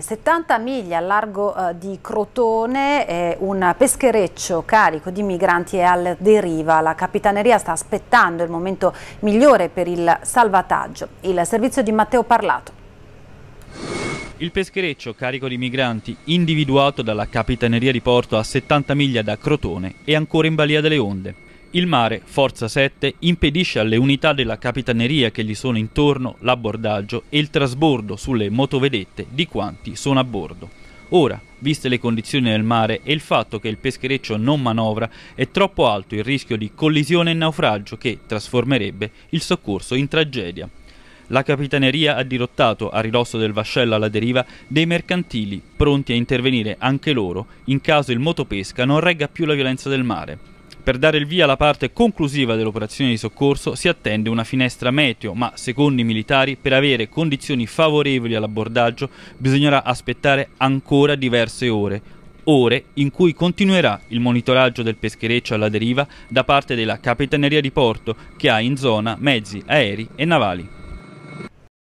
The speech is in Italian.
70 eh, miglia a largo eh, di Crotone, eh, un peschereccio carico di migranti è al deriva. La Capitaneria sta aspettando il momento migliore per il salvataggio. Il servizio di Matteo Parlato. Il peschereccio carico di migranti, individuato dalla Capitaneria di Porto a 70 miglia da Crotone, è ancora in balia delle onde. Il mare, forza 7, impedisce alle unità della capitaneria che gli sono intorno l'abbordaggio e il trasbordo sulle motovedette di quanti sono a bordo. Ora, viste le condizioni del mare e il fatto che il peschereccio non manovra, è troppo alto il rischio di collisione e naufragio che trasformerebbe il soccorso in tragedia. La capitaneria ha dirottato a ridosso del vascello alla deriva dei mercantili, pronti a intervenire anche loro in caso il motopesca non regga più la violenza del mare. Per dare il via alla parte conclusiva dell'operazione di soccorso si attende una finestra meteo, ma secondo i militari per avere condizioni favorevoli all'abbordaggio bisognerà aspettare ancora diverse ore, ore in cui continuerà il monitoraggio del peschereccio alla deriva da parte della Capitaneria di Porto che ha in zona mezzi aerei e navali.